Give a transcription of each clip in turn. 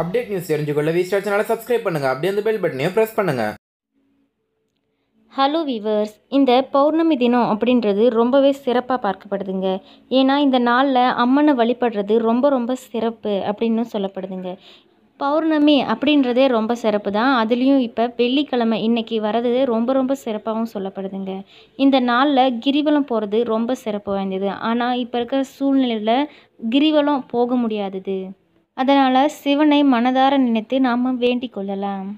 update news தெரிஞ்சுக்கொள்ள V Star சேனலை subscribe பண்ணுங்கள் அப்படியே அந்த பெல் பட்டனையும் ப்ரெஸ் பண்ணுங்கள் ஹலோ விவர்ஸ் இந்த பௌர்ணமி தினம் அப்படின்றது ரொம்பவே சிறப்பாக பார்க்கப்படுதுங்க ஏன்னா இந்த நாளில் அம்மனை வழிபடுறது ரொம்ப ரொம்ப சிறப்பு அப்படின்னு சொல்லப்படுதுங்க பௌர்ணமி அப்படின்றதே ரொம்ப சிறப்பு தான் அதுலேயும் இப்போ வெள்ளிக்கிழமை இன்றைக்கி வர்றது ரொம்ப ரொம்ப சிறப்பாகவும் சொல்லப்படுதுங்க இந்த நாளில் கிரிவலம் போகிறது ரொம்ப சிறப்பு வாய்ந்தது ஆனால் இப்போ இருக்கிற சூழ்நிலையில் கிரிவலம் போக முடியாதது அதனால் சிவனை மனதார நினைத்து நாம் வேண்டிக் கொள்ளலாம்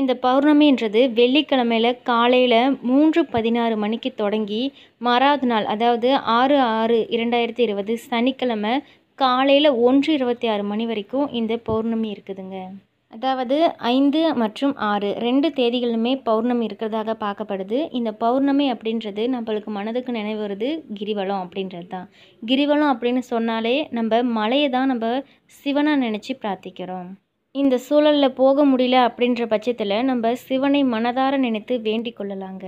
இந்த பௌர்ணமின்றது வெள்ளிக்கிழமையில் காலையில் மூன்று பதினாறு மணிக்கு தொடங்கி மறாவது நாள் அதாவது ஆறு ஆறு இரண்டாயிரத்தி இருபது சனிக்கிழமை காலையில் ஒன்று இருபத்தி ஆறு மணி வரைக்கும் இந்த பௌர்ணமி இருக்குதுங்க அதாவது ஐந்து மற்றும் ஆறு ரெண்டு தேதிகளுமே பௌர்ணமி இருக்கிறதாக பார்க்கப்படுது இந்த பௌர்ணமி அப்படின்றது நம்மளுக்கு மனதுக்கு நினைவு வருது கிரிவலம் அப்படின்றது தான் கிரிவலம் அப்படின்னு சொன்னாலே நம்ம மலையை தான் நம்ம சிவனாக நினச்சி பிரார்த்திக்கிறோம் இந்த சூழலில் போக முடியல அப்படின்ற பட்சத்தில் நம்ம சிவனை மனதார நினைத்து வேண்டிக் கொள்ளலாங்க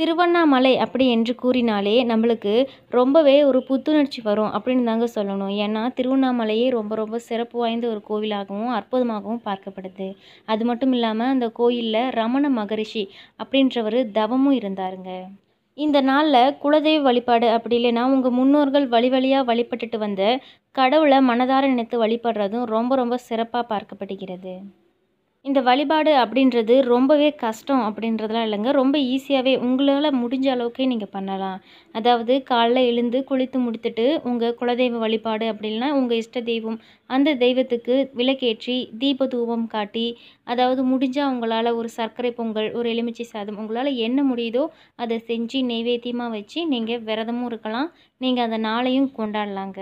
திருவண்ணாமலை அப்படி என்று கூறினாலே நம்மளுக்கு ரொம்பவே ஒரு புத்துணர்ச்சி வரும் அப்படின்னு தாங்க சொல்லணும் ஏன்னா திருவண்ணாமலையே ரொம்ப ரொம்ப சிறப்பு வாய்ந்த ஒரு கோவிலாகவும் அற்புதமாகவும் பார்க்கப்படுது அது மட்டும் இல்லாமல் அந்த கோயிலில் ரமண மகரிஷி அப்படின்றவர் தவமும் இருந்தாருங்க இந்த நாளில் குலதெய்வ வழிபாடு அப்படி இல்லைன்னா உங்கள் முன்னோர்கள் வழி வழியாக வழிபட்டுட்டு வந்து கடவுளை மனதார நினைத்து வழிபடுறதும் ரொம்ப ரொம்ப சிறப்பாக பார்க்கப்படுகிறது இந்த வழிபாடு அப்படின்றது ரொம்பவே கஷ்டம் அப்படின்றதுலாம் இல்லைங்க ரொம்ப ஈஸியாகவே உங்களால் முடிஞ்ச அளவுக்கே நீங்கள் பண்ணலாம் அதாவது காலைல எழுந்து குளித்து முடித்துட்டு உங்கள் குலதெய்வ வழிபாடு அப்படின்னா உங்கள் இஷ்ட தெய்வம் அந்த தெய்வத்துக்கு விளக்கேற்றி தீப தூபம் காட்டி அதாவது முடிஞ்சால் உங்களால் ஒரு சர்க்கரை பொங்கல் ஒரு எலுமிச்சை சாதம் உங்களால் என்ன முடியுதோ அதை செஞ்சு நெய்வேத்தியமாக வச்சு நீங்கள் விரதமும் இருக்கலாம் நீங்கள் அந்த நாளையும் கொண்டாடலாங்க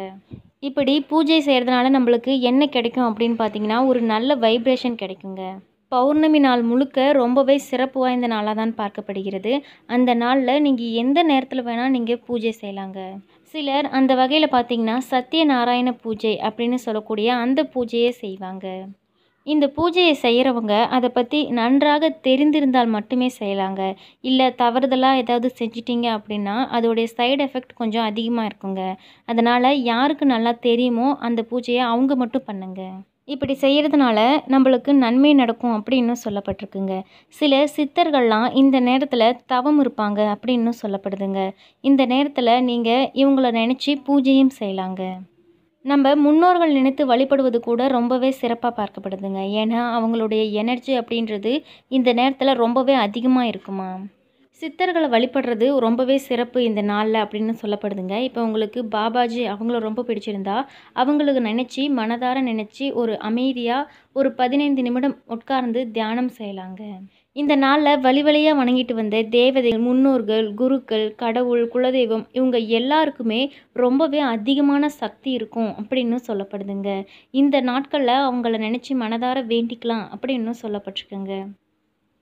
இப்படி பூஜை செய்கிறதுனால நம்மளுக்கு என்ன கிடைக்கும் அப்படின்னு பார்த்தீங்கன்னா ஒரு நல்ல வைப்ரேஷன் கிடைக்குங்க பௌர்ணமி நாள் முழுக்க ரொம்பவே சிறப்பு வாய்ந்த நாளாக தான் பார்க்கப்படுகிறது அந்த நாளில் நீங்கள் எந்த நேரத்தில் வேணால் நீங்கள் பூஜை செய்யலாங்க சிலர் அந்த வகையில் பார்த்தீங்கன்னா நாராயண பூஜை அப்படின்னு சொல்லக்கூடிய அந்த பூஜையே செய்வாங்க இந்த பூஜையை செய்கிறவங்க அதை பற்றி நன்றாக தெரிந்திருந்தால் மட்டுமே செய்யலாங்க இல்லை தவறுதலாக ஏதாவது செஞ்சிட்டிங்க அப்படின்னா அதோடைய சைடு எஃபெக்ட் கொஞ்சம் அதிகமாக இருக்குங்க அதனால் யாருக்கு நல்லா தெரியுமோ அந்த பூஜையை அவங்க மட்டும் பண்ணுங்க இப்படி செய்கிறதுனால நம்மளுக்கு நன்மை நடக்கும் அப்படின்னு சொல்லப்பட்டிருக்குங்க சில சித்தர்கள்லாம் இந்த நேரத்தில் தவம் இருப்பாங்க அப்படின்னு சொல்லப்படுதுங்க இந்த நேரத்தில் நீங்கள் இவங்கள நினச்சி பூஜையும் செய்யலாங்க நம்ம முன்னோர்கள் நினைத்து வழிபடுவது கூட ரொம்பவே சிறப்பாக பார்க்கப்படுதுங்க ஏன்னா அவங்களுடைய எனர்ஜி அப்படின்றது இந்த நேரத்தில் ரொம்பவே அதிகமாக இருக்குமா சித்தர்களை வழிபடுறது ரொம்பவே சிறப்பு இந்த நாளில் அப்படின்னு சொல்லப்படுதுங்க இப்போ உங்களுக்கு பாபாஜி அவங்கள ரொம்ப பிடிச்சிருந்தா அவங்களுக்கு நினச்சி மனதார நினச்சி ஒரு அமைதியாக ஒரு பதினைந்து நிமிடம் உட்கார்ந்து தியானம் செய்யலாங்க இந்த நாளில் வழி வழியாக வணங்கிட்டு வந்த தேவதை முன்னோர்கள் குருக்கள் கடவுள் குலதெய்வம் இவங்க எல்லாருக்குமே ரொம்பவே அதிகமான சக்தி இருக்கும் அப்படின்னு சொல்லப்படுதுங்க இந்த நாட்களில் அவங்கள நினச்சி மனதார வேண்டிக்கலாம் அப்படின்னு சொல்லப்பட்டிருக்குங்க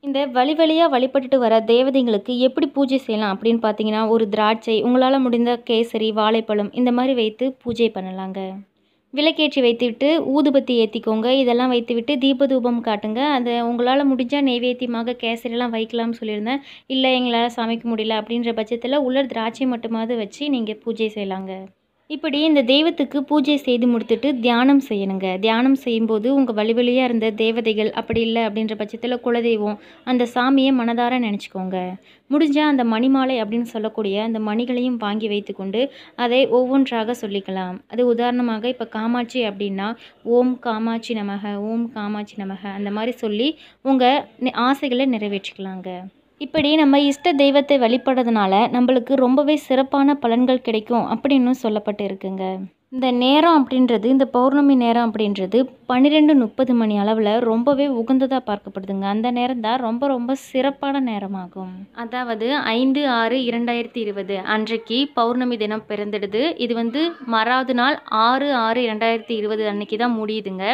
இந்த வழி வழியாக வழிபட்டுட்டு வர தேவதைங்களுக்கு எப்படி பூஜை செய்யலாம் அப்படின்னு பார்த்தீங்கன்னா ஒரு திராட்சை உங்களால் முடிந்த கேசரி வாழைப்பழம் இந்த மாதிரி வைத்து பூஜை பண்ணலாங்க விளக்கேற்றி வைத்துவிட்டு ஊதுபத்தி ஏற்றிக்கோங்க இதெல்லாம் வைத்துவிட்டு தீபதூபம் காட்டுங்க அந்த உங்களால் முடிஞ்சால் நெய்வேத்தியமாக கேசரிலாம் வைக்கலாம்னு சொல்லியிருந்தேன் இல்லை எங்களால் சமைக்க முடியல அப்படின்ற பட்சத்தில் உலர் திராட்சை மட்டுமாவது வச்சு நீங்கள் பூஜை செய்யலாங்க இப்படி இந்த தெய்வத்துக்கு பூஜை செய்து முடித்துட்டு தியானம் செய்யணுங்க தியானம் செய்யும்போது உங்கள் வழி வழியாக இருந்த தேவதைகள் அப்படி இல்லை அப்படின்ற பட்சத்தில் குலதெய்வம் அந்த சாமியை மனதார நினச்சிக்கோங்க முடிஞ்சால் அந்த மணிமாலை அப்படின்னு சொல்லக்கூடிய அந்த மணிகளையும் வாங்கி வைத்துக்கொண்டு அதை ஒவ்வொன்றாக சொல்லிக்கலாம் அது உதாரணமாக இப்போ காமாட்சி அப்படின்னா ஓம் காமாட்சி நமக ஓம் காமாட்சி நமக அந்த மாதிரி சொல்லி உங்கள் ஆசைகளை நிறைவேற்றிக்கலாங்க இப்படி நம்ம இஷ்ட தெய்வத்தை வழிபடுறதுனால நம்மளுக்கு ரொம்பவே சிறப்பான பலன்கள் கிடைக்கும் அப்படின்னு சொல்லப்பட்டு இருக்குங்க இந்த நேரம் அப்படின்றது இந்த பௌர்ணமி நேரம் அப்படின்றது பன்னிரெண்டு முப்பது மணி அளவில் ரொம்பவே உகந்ததாக பார்க்கப்படுதுங்க அந்த நேரம் தான் ரொம்ப ரொம்ப சிறப்பான நேரமாகும் அதாவது ஐந்து ஆறு இரண்டாயிரத்தி இருபது அன்றைக்கு பௌர்ணமி தினம் பிறந்துடுது இது வந்து மறாவது நாள் ஆறு ஆறு இரண்டாயிரத்தி இருபது அன்னைக்கு தான் முடியுதுங்க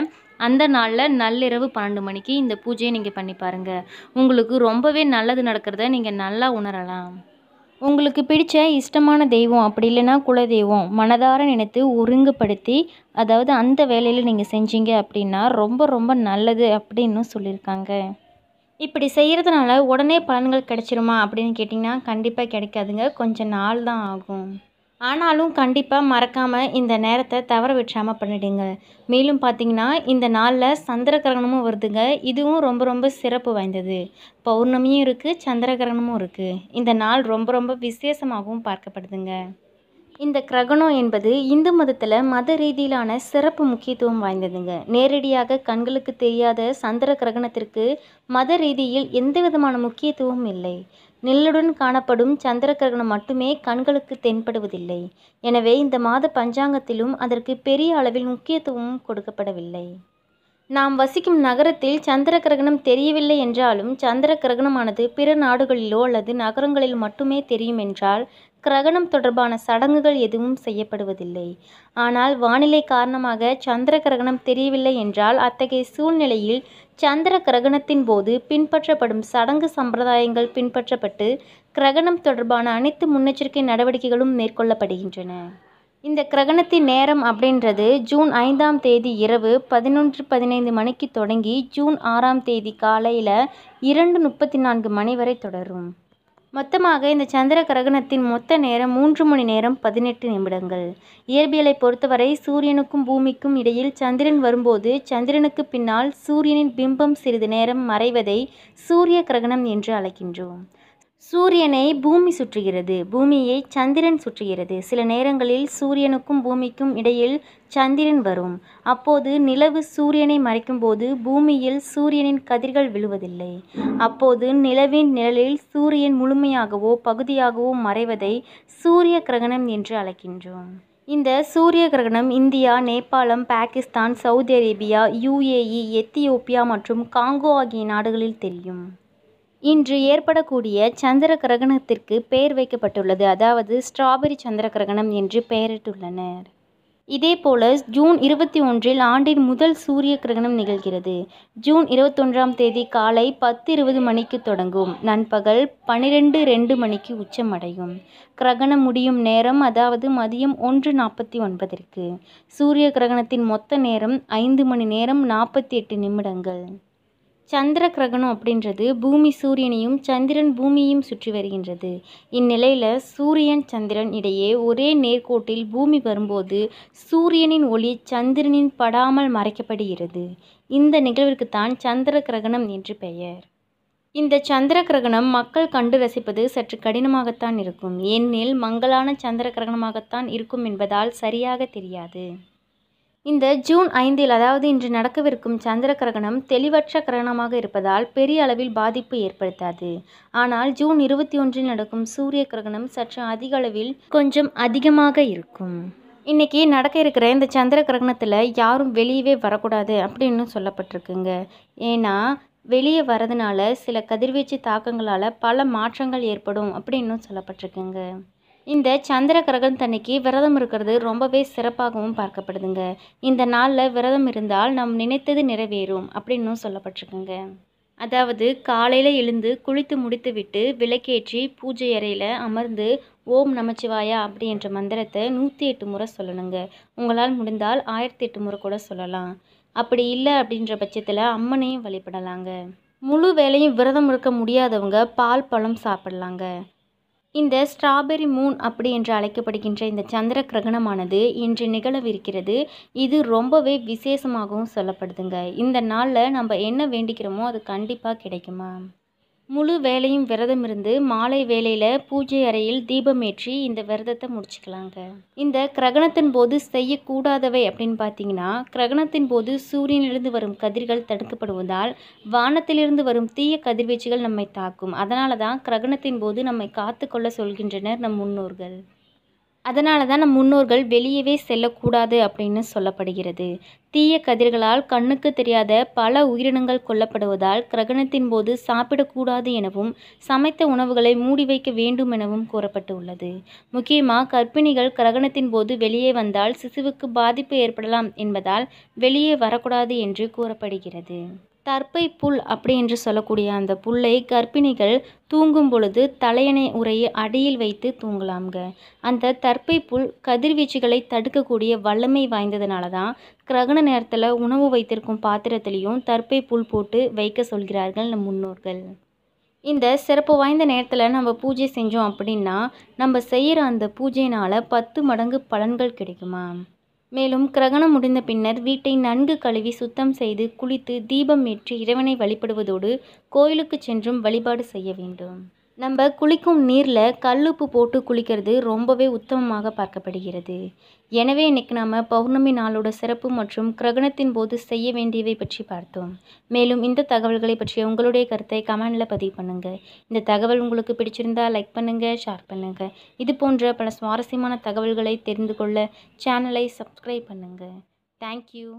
அந்த நாளில் நள்ளிரவு பன்னெண்டு மணிக்கு இந்த பூஜையை நீங்கள் பண்ணி பாருங்கள் உங்களுக்கு ரொம்பவே நல்லது நடக்கிறத நீங்கள் நல்லா உணரலாம் உங்களுக்கு பிடித்த இஷ்டமான தெய்வம் அப்படி இல்லைன்னா குலதெய்வம் மனதார நினைத்து ஒருங்குபடுத்தி அதாவது அந்த வேலையில் நீங்கள் செஞ்சீங்க அப்படின்னா ரொம்ப ரொம்ப நல்லது அப்படின்னு சொல்லியிருக்காங்க இப்படி செய்கிறதுனால உடனே பலன்கள் கிடைச்சிருமா அப்படின்னு கேட்டிங்கன்னா கண்டிப்பாக கிடைக்காதுங்க கொஞ்சம் நாள் தான் ஆகும் ஆனாலும் கண்டிப்பாக மறக்காமல் இந்த நேரத்தை தவற விட்றாமல் பண்ணிடுங்க மேலும் பார்த்தீங்கன்னா இந்த நாளில் சந்திர கிரகணமும் வருதுங்க இதுவும் ரொம்ப ரொம்ப சிறப்பு வாய்ந்தது பௌர்ணமியும் இருக்குது சந்திர கிரகணமும் இருக்குது இந்த நாள் ரொம்ப ரொம்ப விசேஷமாகவும் பார்க்கப்படுதுங்க இந்த கிரகணம் என்பது இந்து மதத்தில் மத ரீதியிலான சிறப்பு முக்கியத்துவம் வாய்ந்ததுங்க நேரடியாக கண்களுக்கு தெரியாத சந்திர கிரகணத்திற்கு மத ரீதியில் எந்த விதமான முக்கியத்துவமும் இல்லை நிழலுடன் காணப்படும் சந்திர கிரகணம் மட்டுமே கண்களுக்கு தென்படுவதில்லை எனவே இந்த மாத பஞ்சாங்கத்திலும் அதற்கு பெரிய அளவில் முக்கியத்துவம் கொடுக்கப்படவில்லை நாம் வசிக்கும் நகரத்தில் சந்திர கிரகணம் தெரியவில்லை என்றாலும் சந்திர கிரகணமானது பிற நாடுகளிலோ அல்லது நகரங்களில் மட்டுமே தெரியும் என்றால் கிரகணம் தொடர்பான சடங்குகள் எதுவும் செய்யப்படுவதில்லை ஆனால் வானிலை காரணமாக சந்திர கிரகணம் தெரியவில்லை என்றால் அத்தகைய சூழ்நிலையில் சந்திர கிரகணத்தின் போது பின்பற்றப்படும் சடங்கு சம்பிரதாயங்கள் பின்பற்றப்பட்டு கிரகணம் தொடர்பான அனைத்து முன்னெச்சரிக்கை நடவடிக்கைகளும் மேற்கொள்ளப்படுகின்றன இந்த கிரகணத்தின் நேரம் அப்படின்றது ஜூன் ஐந்தாம் தேதி இரவு பதினொன்று பதினைந்து மணிக்கு தொடங்கி ஜூன் ஆறாம் தேதி காலையில் இரண்டு முப்பத்தி நான்கு மணி வரை தொடரும் மொத்தமாக இந்த சந்திர கிரகணத்தின் மொத்த நேரம் மூன்று மணி நேரம் பதினெட்டு நிமிடங்கள் இயற்பியலை பொறுத்தவரை சூரியனுக்கும் பூமிக்கும் இடையில் சந்திரன் வரும்போது சந்திரனுக்கு பின்னால் சூரியனின் பிம்பம் சிறிது நேரம் மறைவதை சூரிய கிரகணம் என்று அழைக்கின்றோம் சூரியனை பூமி சுற்றுகிறது பூமியை சந்திரன் சுற்றுகிறது சில நேரங்களில் சூரியனுக்கும் பூமிக்கும் இடையில் சந்திரன் வரும் அப்போது நிலவு சூரியனை மறைக்கும் போது பூமியில் சூரியனின் கதிர்கள் விழுவதில்லை அப்போது நிலவின் நிழலில் சூரியன் முழுமையாகவோ பகுதியாகவோ மறைவதை சூரிய கிரகணம் என்று அழைக்கின்றோம் இந்த சூரிய கிரகணம் இந்தியா நேபாளம் Pakistan Saudi Arabia UAE Ethiopia மற்றும் காங்கோ ஆகிய நாடுகளில் தெரியும் இன்று ஏற்படக்கூடிய சந்திர கிரகணத்திற்கு பெயர் வைக்கப்பட்டுள்ளது அதாவது ஸ்ட்ராபெரி சந்திர கிரகணம் என்று பெயரிட்டுள்ளனர் இதேபோல ஜூன் இருபத்தி ஒன்றில் ஆண்டின் முதல் சூரிய கிரகணம் நிகழ்கிறது ஜூன் இருபத்தொன்றாம் தேதி காலை பத்து இருபது மணிக்கு தொடங்கும் நண்பகல் பனிரெண்டு ரெண்டு மணிக்கு உச்சமடையும் கிரகணம் முடியும் நேரம் அதாவது மதியம் ஒன்று நாற்பத்தி ஒன்பதிற்கு சூரிய கிரகணத்தின் மொத்த நேரம் ஐந்து மணி நேரம் நாற்பத்தி எட்டு நிமிடங்கள் சந்திர கிரகணம் அப்படின்றது பூமி சூரியனையும் சந்திரன் பூமியையும் சுற்றி வருகின்றது இந்நிலையில் சூரியன் சந்திரன் இடையே ஒரே நேர்கோட்டில் பூமி வரும்போது சூரியனின் ஒளி சந்திரனின் படாமல் மறைக்கப்படுகிறது இந்த நிகழ்விற்குத்தான் சந்திர கிரகணம் என்று பெயர் இந்த சந்திர கிரகணம் மக்கள் கண்டு ரசிப்பது சற்று கடினமாகத்தான் இருக்கும் ஏனெனில் மங்களான சந்திர கிரகணமாகத்தான் இருக்கும் என்பதால் சரியாக தெரியாது இந்த ஜூன் ஐந்தில் அதாவது இன்று நடக்கவிருக்கும் சந்திர கிரகணம் தெளிவற்ற கிரகணமாக இருப்பதால் பெரிய அளவில் பாதிப்பு ஏற்படுத்தாது ஆனால் ஜூன் இருபத்தி ஒன்றில் நடக்கும் சூரிய கிரகணம் சற்று அதிக அளவில் கொஞ்சம் அதிகமாக இருக்கும் இன்றைக்கி நடக்க இருக்கிற இந்த சந்திர கிரகணத்தில் யாரும் வெளியவே வரக்கூடாது அப்படின்னு சொல்லப்பட்டிருக்குங்க ஏன்னா வெளியே வரதுனால சில கதிர்வீச்சு தாக்கங்களால் பல மாற்றங்கள் ஏற்படும் அப்படின்னு சொல்லப்பட்டிருக்குங்க இந்த சந்திர கிரகம் அன்னைக்கு விரதம் இருக்கிறது ரொம்பவே சிறப்பாகவும் பார்க்கப்படுதுங்க இந்த நாளில் விரதம் இருந்தால் நம் நினைத்தது நிறைவேறும் அப்படின்னும் சொல்லப்பட்டிருக்குங்க அதாவது காலையில் எழுந்து குளித்து முடித்து விட்டு விளக்கேற்றி பூஜை அறையில் அமர்ந்து ஓம் நமச்சிவாயா அப்படின்ற மந்திரத்தை நூற்றி எட்டு முறை சொல்லணுங்க உங்களால் முடிந்தால் ஆயிரத்தி எட்டு முறை கூட சொல்லலாம் அப்படி இல்லை அப்படின்ற பட்சத்தில் அம்மனையும் வழிபடலாங்க முழு வேலையும் விரதம் இருக்க முடியாதவங்க பால் பழம் சாப்பிட்லாங்க இந்த ஸ்ட்ராபெரி மூன் அப்படி என்று அழைக்கப்படுகின்ற இந்த சந்திர கிரகணமானது இன்று நிகழவிருக்கிறது இது ரொம்பவே விசேஷமாகவும் சொல்லப்படுதுங்க இந்த நாளில் நம்ம என்ன வேண்டிக்கிறோமோ அது கண்டிப்பாக கிடைக்குமா முழு வேலையும் விரதம் இருந்து மாலை வேலையில் பூஜை அறையில் தீபமேற்றி இந்த விரதத்தை முடிச்சுக்கலாங்க இந்த கிரகணத்தின் போது செய்யக்கூடாதவை அப்படின்னு பார்த்தீங்கன்னா கிரகணத்தின் போது சூரியனிலிருந்து வரும் கதிர்கள் தடுக்கப்படுவதால் வானத்திலிருந்து வரும் தீய கதிர்வீச்சுகள் நம்மை தாக்கும் அதனால தான் கிரகணத்தின் போது நம்மை காத்துக்கொள்ள சொல்கின்றனர் நம் முன்னோர்கள் அதனால தான் நம் முன்னோர்கள் வெளியவே செல்லக்கூடாது அப்படின்னு சொல்லப்படுகிறது தீய கதிர்களால் கண்ணுக்கு தெரியாத பல உயிரினங்கள் கொல்லப்படுவதால் கிரகணத்தின் போது சாப்பிடக்கூடாது எனவும் சமைத்த உணவுகளை மூடி வைக்க வேண்டும் எனவும் கூறப்பட்டு உள்ளது முக்கியமாக கர்ப்பிணிகள் கிரகணத்தின் போது வெளியே வந்தால் சிசுவுக்கு பாதிப்பு ஏற்படலாம் என்பதால் வெளியே வரக்கூடாது என்று கூறப்படுகிறது கற்பை புல் அப்படி என்று சொல்லக்கூடிய அந்த புல்லை கர்ப்பிணிகள் தூங்கும் பொழுது தலையணை உரையை அடியில் வைத்து தூங்கலாம்ங்க அந்த தற்பை புல் கதிர்வீச்சுகளை தடுக்கக்கூடிய வல்லமை வாய்ந்ததுனால தான் கிரகண நேரத்தில் உணவு வைத்திருக்கும் பாத்திரத்திலையும் தற்பை புல் போட்டு வைக்க சொல்கிறார்கள் நம் முன்னோர்கள் இந்த சிறப்பு வாய்ந்த நேரத்தில் நம்ம பூஜை செஞ்சோம் அப்படின்னா நம்ம செய்கிற அந்த பூஜையினால் பத்து மடங்கு பலன்கள் கிடைக்குமா மேலும் கிரகணம் முடிந்த பின்னர் வீட்டை நன்கு கழுவி சுத்தம் செய்து குளித்து தீபம் ஏற்றி இறைவனை வழிபடுவதோடு கோயிலுக்கு சென்றும் வழிபாடு செய்ய வேண்டும் நம்ம குளிக்கும் நீரில் கல்லுப்பு போட்டு குளிக்கிறது ரொம்பவே உத்தமமாக பார்க்கப்படுகிறது எனவே இன்றைக்கி நாம் பௌர்ணமி நாளோட சிறப்பு மற்றும் கிரகணத்தின் போது செய்ய வேண்டியவை பற்றி பார்த்தோம் மேலும் இந்த தகவல்களை பற்றி உங்களுடைய கருத்தை கமெண்டில் பதிவு பண்ணுங்கள் இந்த தகவல் உங்களுக்கு பிடிச்சிருந்தா லைக் பண்ணுங்கள் ஷேர் பண்ணுங்கள் இது போன்ற பல சுவாரஸ்யமான தகவல்களை தெரிந்து கொள்ள சேனலை சப்ஸ்கிரைப் பண்ணுங்கள் தேங்க்யூ